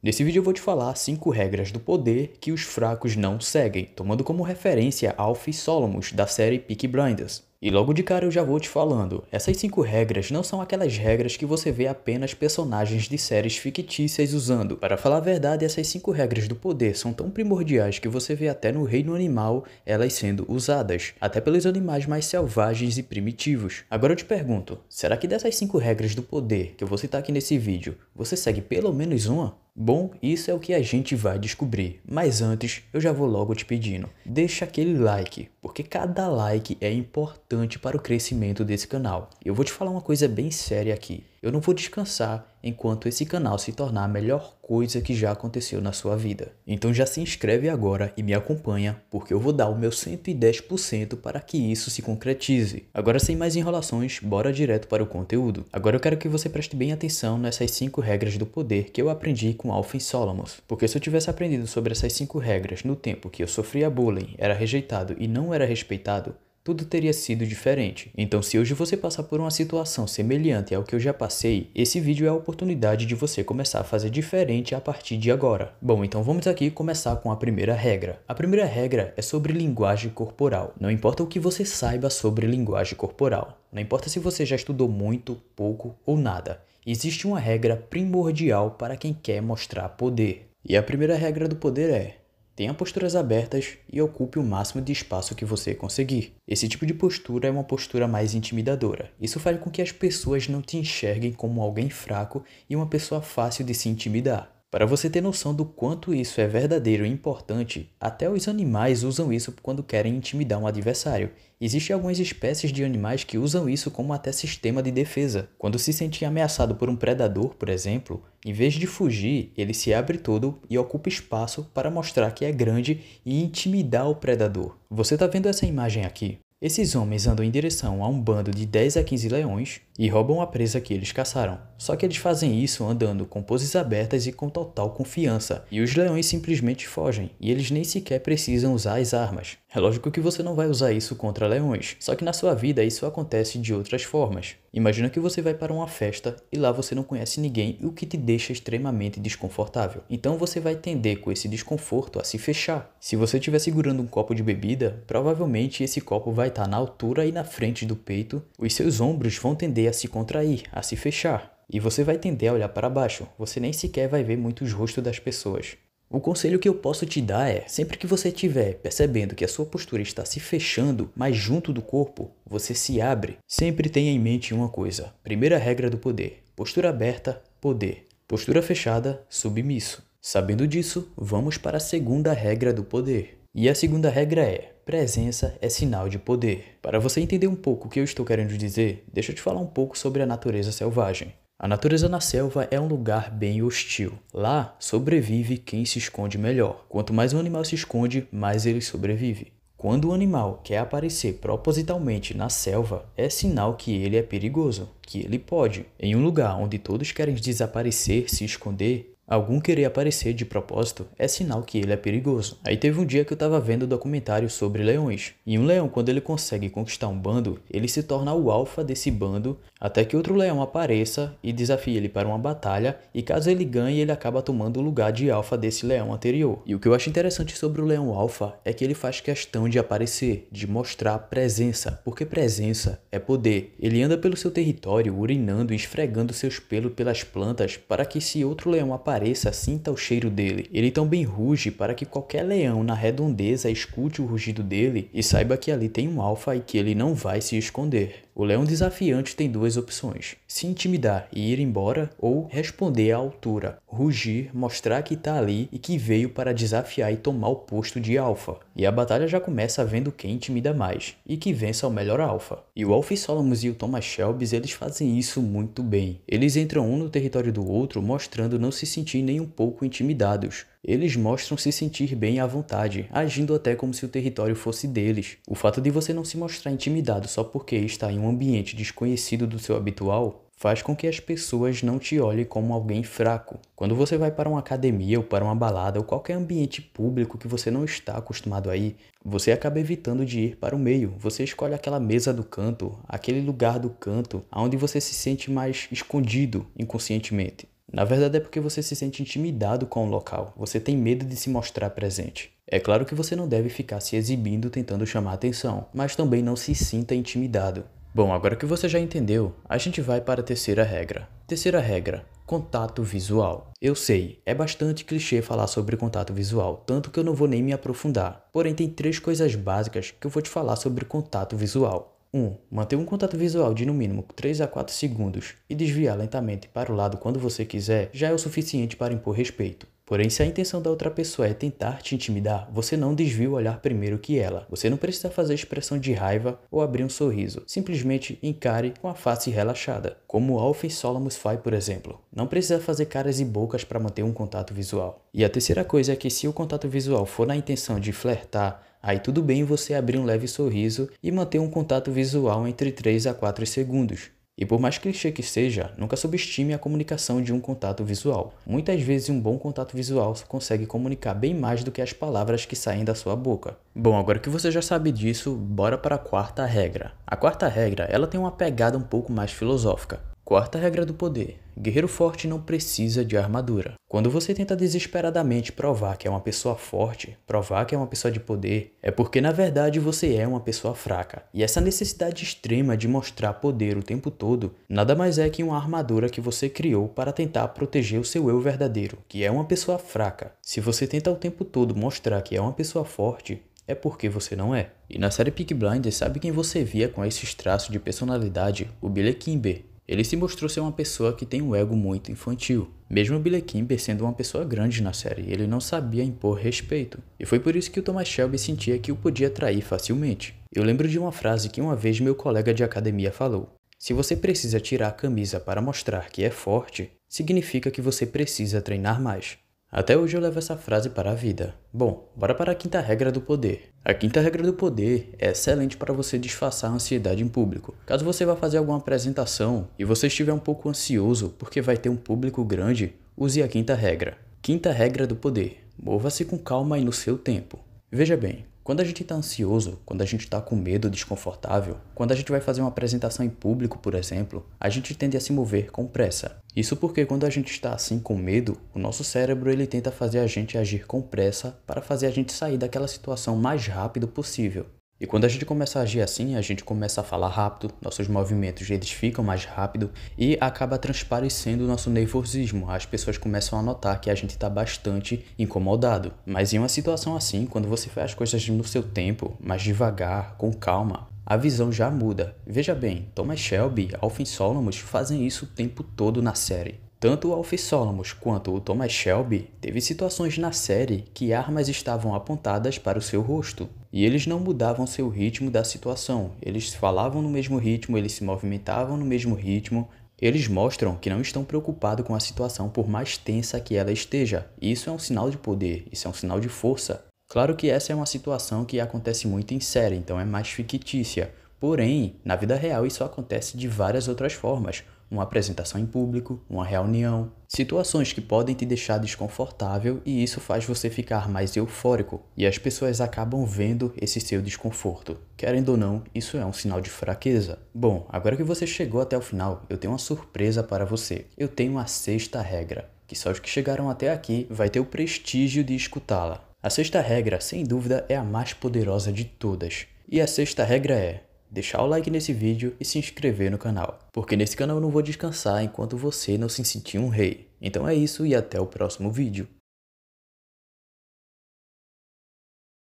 Nesse vídeo eu vou te falar 5 regras do poder que os fracos não seguem, tomando como referência Alf Solomons da série Peaky Blinders. E logo de cara eu já vou te falando, essas 5 regras não são aquelas regras que você vê apenas personagens de séries fictícias usando. Para falar a verdade, essas 5 regras do poder são tão primordiais que você vê até no reino animal elas sendo usadas, até pelos animais mais selvagens e primitivos. Agora eu te pergunto, será que dessas 5 regras do poder que eu vou citar aqui nesse vídeo, você segue pelo menos uma? Bom, isso é o que a gente vai descobrir, mas antes eu já vou logo te pedindo, deixa aquele like, porque cada like é importante para o crescimento desse canal. Eu vou te falar uma coisa bem séria aqui. Eu não vou descansar enquanto esse canal se tornar a melhor coisa que já aconteceu na sua vida. Então já se inscreve agora e me acompanha, porque eu vou dar o meu 110% para que isso se concretize. Agora sem mais enrolações, bora direto para o conteúdo. Agora eu quero que você preste bem atenção nessas 5 regras do poder que eu aprendi com Alphen Solomons, porque se eu tivesse aprendido sobre essas 5 regras no tempo que eu sofria bullying, era rejeitado e não era respeitado, tudo teria sido diferente. Então, se hoje você passar por uma situação semelhante ao que eu já passei, esse vídeo é a oportunidade de você começar a fazer diferente a partir de agora. Bom, então vamos aqui começar com a primeira regra. A primeira regra é sobre linguagem corporal. Não importa o que você saiba sobre linguagem corporal, não importa se você já estudou muito, pouco ou nada, existe uma regra primordial para quem quer mostrar poder. E a primeira regra do poder é: Tenha posturas abertas e ocupe o máximo de espaço que você conseguir. Esse tipo de postura é uma postura mais intimidadora. Isso faz com que as pessoas não te enxerguem como alguém fraco e uma pessoa fácil de se intimidar. Para você ter noção do quanto isso é verdadeiro e importante, até os animais usam isso quando querem intimidar um adversário. Existem algumas espécies de animais que usam isso como até sistema de defesa. Quando se sentem ameaçado por um predador, por exemplo, em vez de fugir, ele se abre todo e ocupa espaço para mostrar que é grande e intimidar o predador. Você está vendo essa imagem aqui? Esses homens andam em direção a um bando de 10 a 15 leões e roubam a presa que eles caçaram. Só que eles fazem isso andando com poses abertas e com total confiança, e os leões simplesmente fogem, e eles nem sequer precisam usar as armas. É lógico que você não vai usar isso contra leões, só que na sua vida isso acontece de outras formas. Imagina que você vai para uma festa e lá você não conhece ninguém, o que te deixa extremamente desconfortável. Então você vai tender com esse desconforto a se fechar. Se você estiver segurando um copo de bebida, provavelmente esse copo vai estar tá na altura e na frente do peito, os seus ombros vão tender a se contrair, a se fechar. E você vai tender a olhar para baixo, você nem sequer vai ver muito os rostos das pessoas. O conselho que eu posso te dar é: sempre que você estiver percebendo que a sua postura está se fechando mais junto do corpo, você se abre. Sempre tenha em mente uma coisa: primeira regra do poder. Postura aberta, poder. Postura fechada, submisso. Sabendo disso, vamos para a segunda regra do poder. E a segunda regra é: presença é sinal de poder. Para você entender um pouco o que eu estou querendo dizer, deixa eu te falar um pouco sobre a natureza selvagem. A natureza na selva é um lugar bem hostil. Lá sobrevive quem se esconde melhor. Quanto mais um animal se esconde, mais ele sobrevive. Quando o animal quer aparecer propositalmente na selva, é sinal que ele é perigoso, que ele pode. Em um lugar onde todos querem desaparecer, se esconder, Algum querer aparecer de propósito é sinal que ele é perigoso. Aí teve um dia que eu estava vendo um documentário sobre leões. E um leão, quando ele consegue conquistar um bando, ele se torna o alfa desse bando até que outro leão apareça e desafie ele para uma batalha. E caso ele ganhe, ele acaba tomando o lugar de alfa desse leão anterior. E o que eu acho interessante sobre o leão alfa é que ele faz questão de aparecer, de mostrar presença, porque presença é poder. Ele anda pelo seu território, urinando e esfregando seus pelos pelas plantas para que se outro leão apareça pareça, sinta o cheiro dele. Ele também ruge para que qualquer leão na redondeza escute o rugido dele e saiba que ali tem um alfa e que ele não vai se esconder. O leão desafiante tem duas opções: se intimidar e ir embora, ou responder à altura, rugir, mostrar que está ali e que veio para desafiar e tomar o posto de alfa. E a batalha já começa vendo quem intimida mais e que vença o melhor alfa. E o Alfie Solomons e o Thomas Shelby eles fazem isso muito bem. Eles entram um no território do outro, mostrando não se sentir nem um pouco intimidados eles mostram se sentir bem à vontade, agindo até como se o território fosse deles. O fato de você não se mostrar intimidado só porque está em um ambiente desconhecido do seu habitual faz com que as pessoas não te olhem como alguém fraco. Quando você vai para uma academia ou para uma balada ou qualquer ambiente público que você não está acostumado a ir, você acaba evitando de ir para o meio. Você escolhe aquela mesa do canto, aquele lugar do canto, onde você se sente mais escondido inconscientemente. Na verdade, é porque você se sente intimidado com o local, você tem medo de se mostrar presente. É claro que você não deve ficar se exibindo tentando chamar atenção, mas também não se sinta intimidado. Bom, agora que você já entendeu, a gente vai para a terceira regra. Terceira regra: contato visual. Eu sei, é bastante clichê falar sobre contato visual, tanto que eu não vou nem me aprofundar. Porém, tem três coisas básicas que eu vou te falar sobre contato visual. 1. Manter um contato visual de no mínimo 3 a 4 segundos e desviar lentamente para o lado quando você quiser já é o suficiente para impor respeito. Porém, se a intenção da outra pessoa é tentar te intimidar, você não desvia o olhar primeiro que ela. Você não precisa fazer expressão de raiva ou abrir um sorriso. Simplesmente encare com a face relaxada, como Alfie Solomus faz, por exemplo. Não precisa fazer caras e bocas para manter um contato visual. E a terceira coisa é que se o contato visual for na intenção de flertar, Aí tudo bem você abrir um leve sorriso e manter um contato visual entre 3 a 4 segundos. E por mais clichê que seja, nunca subestime a comunicação de um contato visual. Muitas vezes um bom contato visual consegue comunicar bem mais do que as palavras que saem da sua boca. Bom, agora que você já sabe disso, bora para a quarta regra. A quarta regra, ela tem uma pegada um pouco mais filosófica. Quarta regra do poder: guerreiro forte não precisa de armadura. Quando você tenta desesperadamente provar que é uma pessoa forte, provar que é uma pessoa de poder, é porque na verdade você é uma pessoa fraca. E essa necessidade extrema de mostrar poder o tempo todo nada mais é que uma armadura que você criou para tentar proteger o seu eu verdadeiro, que é uma pessoa fraca. Se você tenta o tempo todo mostrar que é uma pessoa forte, é porque você não é. E na série Peak Blinders, sabe quem você via com esses traços de personalidade? O Billy Kimber, ele se mostrou ser uma pessoa que tem um ego muito infantil. Mesmo Billy Kimber sendo uma pessoa grande na série, ele não sabia impor respeito. E foi por isso que o Thomas Shelby sentia que o podia trair facilmente. Eu lembro de uma frase que uma vez meu colega de academia falou: Se você precisa tirar a camisa para mostrar que é forte, significa que você precisa treinar mais. Até hoje eu levo essa frase para a vida. Bom, bora para a quinta regra do poder. A quinta regra do poder é excelente para você disfarçar a ansiedade em público. Caso você vá fazer alguma apresentação e você estiver um pouco ansioso porque vai ter um público grande, use a quinta regra. Quinta regra do poder: mova-se com calma e no seu tempo. Veja bem, quando a gente está ansioso, quando a gente está com medo desconfortável, quando a gente vai fazer uma apresentação em público, por exemplo, a gente tende a se mover com pressa. Isso porque quando a gente está assim com medo, o nosso cérebro ele tenta fazer a gente agir com pressa para fazer a gente sair daquela situação mais rápido possível. E quando a gente começa a agir assim, a gente começa a falar rápido, nossos movimentos eles ficam mais rápido e acaba transparecendo o nosso nervosismo. As pessoas começam a notar que a gente está bastante incomodado. Mas em uma situação assim, quando você faz as coisas no seu tempo, mais devagar, com calma, a visão já muda. Veja bem, Thomas Shelby, Alfin Solomons fazem isso o tempo todo na série. Tanto o Alfie Solomons quanto o Thomas Shelby teve situações na série que armas estavam apontadas para o seu rosto, e eles não mudavam seu ritmo da situação. Eles falavam no mesmo ritmo, eles se movimentavam no mesmo ritmo. Eles mostram que não estão preocupados com a situação, por mais tensa que ela esteja. Isso é um sinal de poder, isso é um sinal de força. Claro que essa é uma situação que acontece muito em série, então é mais fictícia. Porém, na vida real isso acontece de várias outras formas uma apresentação em público, uma reunião, situações que podem te deixar desconfortável e isso faz você ficar mais eufórico e as pessoas acabam vendo esse seu desconforto. Querendo ou não, isso é um sinal de fraqueza. Bom, agora que você chegou até o final, eu tenho uma surpresa para você. Eu tenho a sexta regra, que só os que chegaram até aqui vai ter o prestígio de escutá-la. A sexta regra, sem dúvida, é a mais poderosa de todas. E a sexta regra é: deixar o like nesse vídeo e se inscrever no canal, porque nesse canal eu não vou descansar enquanto você não se sentir um rei. Então é isso e até o próximo vídeo.